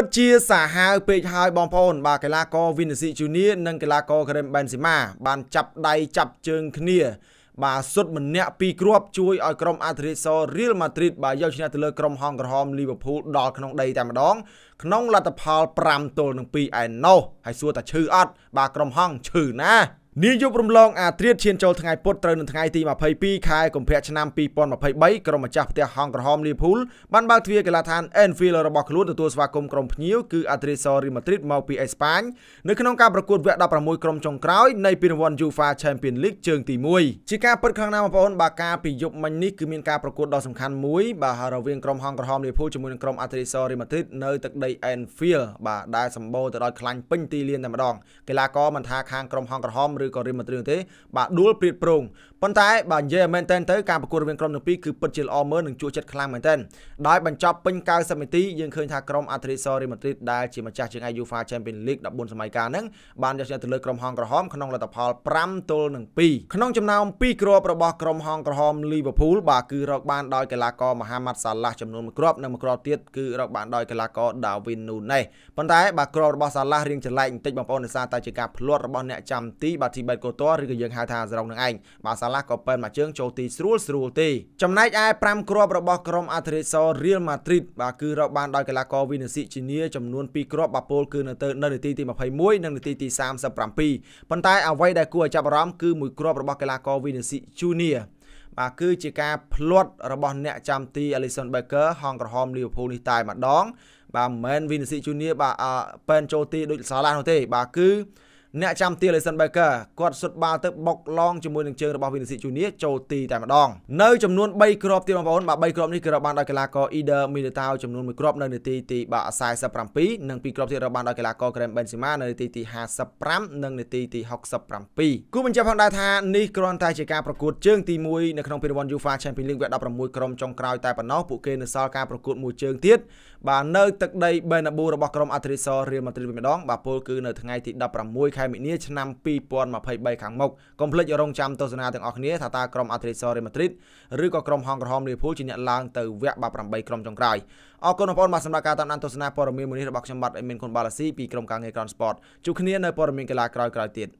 ពិតជាសាហាវពេកហើយបងប្អូនបាទកីឡាករ Vinicius Junior និងកីឡាករ Karim Benzema បានចាប់ដៃចាប់ជើងគ្នា បាទសុទ្ធម្នាក់ពីរគ្រាប់ជួយឲ្យក្រុមអាត្រីសរៀលម៉ាឌ្រីតបាទយកឈ្នះទៅលើក្រុមហងក្រហមលីវើពូលដល់ក្នុងដីតែម្ដង ក្នុងលទ្ធផល5ទល់នឹង2ឯណោះហើយសួរតាឈឺអត់បាទក្រុមហងឈឺណានាយករំលងអាត្រៀតឈានចូលថ្ងៃពុធត្រូវនៅថ្ងៃទី22ខែកុម្ភៈឆ្នាំ2023ក្រុមម្ចាស់ផ្ទះហង្ក្រហមលីភូលបានបើកទ្វារកីឡដ្ឋាន Anfield របស់ខ្លួនទទួលស្វាគមន៍ក្រុមភ្ញៀវគឺអាត្រីសរីម៉ាឌ្រីតមកពីអេស្ប៉ាញនៅក្នុងការប្រកួតវគ្គ16ក្រុមចុងក្រោយនៃពានរង្វាន់ UEFA Champions League ជើងទី1ជាការពិតខាងណាបងប្អូនបាទការពីយប់មិញនេះគឺមានការប្រកួតដ៏សំខាន់មួយបាទរវាងក្រុមហង្ក្រហមលីភូលជាមួយនឹងក្រុមអាត្រីសរីម៉ាឌ្រីតនៅទឹកដី Anfield បាទដែលសម្បូរទៅដោយខ្លាញ់ពេញទីលានតែម្ដងកីឡាករមិនថាខាងក្រុមហង្ក្រហមឬក៏រៀនមួយត្រៀងទេបាទដួលព្រៀតប្រងប៉ុន្តែបើនិយាយឲ្យមែនតើទៅការប្រកួតរវាងក្រុមទាំងពីរគឺពិតជាល្អមើលនិងជួយចិត្តខ្លាំងមែនតើដោយបញ្ចប់ពេញ90នាទីយើងឃើញថាក្រុម Atletico Real Madrid ដែលជាម្ចាស់ជើងឯក UEFA Champions League 14សម័យកាលហ្នឹងបានយកឈ្នះទៅលើក្រុមហងក្រហមក្នុងលទ្ធផល5ទល់នឹង2ក្នុងចំណោម2គ្រាប់របស់ក្រុមហងក្រហម Liverpool បាទគឺរកបានដោយកីឡាករ Mohamed Salah ចំនួន1គ្រាប់និង1គ្រាប់ទៀតគឺរកបានដោយកីឡាករ Darwin Nunez ប៉ុន្តែបាទគ្រាប់របស់ Salah រៀងចម្លែកបន្តិចបងប្អូនដោយសារតែជាការផ្លាត់របស់អ្នកចាំទីបាទបាទធីបេតកូតឬក៏យើងហៅថាសរុងនឹងឯងបាទសាឡាក៏ប៉ែនមួយជើងចូលទីស្រួលស្រួលទេចំណែកឯ5គ្រាប់របស់ក្រុមអាធេរេសរៀលម៉ាឌ្រីតបាទគឺរកបានដោយកីឡាករវីណេស៊ីជីនីចំនួន2គ្រាប់បាទពលគឺនៅទៅនៅនាទីទី21និងនាទីទី37ប៉ុន្តែអ្វីដែលគួរឲ្យចាប់អារម្មណ៍គឺមួយគ្រាប់របស់កីឡាករវីណេស៊ីជូនីបាទគឺជាការផ្លត់របស់អ្នកចាំទី Alison Becker ហងក្រហម Liverpool នេះតែម្ដង បាទមិនមែន Vinicius Junior បាទប៉ែនចូលទីដូចសាឡានោះទេបាទគឺអ្នកចាំទា Leison Becker គាត់សុទ្ធបាល់ទៅបុកឡងជាមួយនឹងជើងរបស់ Vinicius Junior ចូលទីតែម្ដងនៅចំនួន3គ្រាប់ទៀតបងប្អូនបាទ3គ្រាប់នេះគឺរកបានដោយកីឡាករ Eder Militao ចំនួន1គ្រាប់នៅនាទីទី47និង2គ្រាប់ទៀតរកបានដោយកីឡាករ Karim Benzema នៅនាទីទី55និងនាទីទី67គូបញ្ជាក់ផងដែរថានេះគ្រាន់តែជាការប្រកួតជើងទី1នៅក្នុងពានរង្វាន់ UEFA Champions League វគ្គ16ក្រុមចុងក្រោយតែប៉ុណ្ណោះពួកគេនៅសល់ការប្រកួតមួយជើងទៀតបាទនៅទឹកដី Bernabeu របស់ក្រុម Atletico Real Madrid វិញម្ដងបាទពលគឺនៅថ្ងៃទី16ខែមីនាឆ្នាំ2023ខាងមុខកុំភ្លេចរងចាំទស្សនាទាំងអស់គ្នាថាតើក្រុមអាត្រីសរេម៉ាឌ្រីតឬក៏ក្រុមហងក្រហមលីវភូលជាអ្នកឡើងទៅវគ្គ18ក្រុមចុងក្រោយអរគុណបងប្អូនបាទសម្រាប់ការតាមដានទស្សនាព័ត៌មានមួយនេះរបស់ខ្ញុំបាទអេមីនគុណបាឡាស៊ីពីក្រុមការងារ Ground Sport ជួបគ្នានៅព័ត៌មានកីឡាក្រោយៗទៀត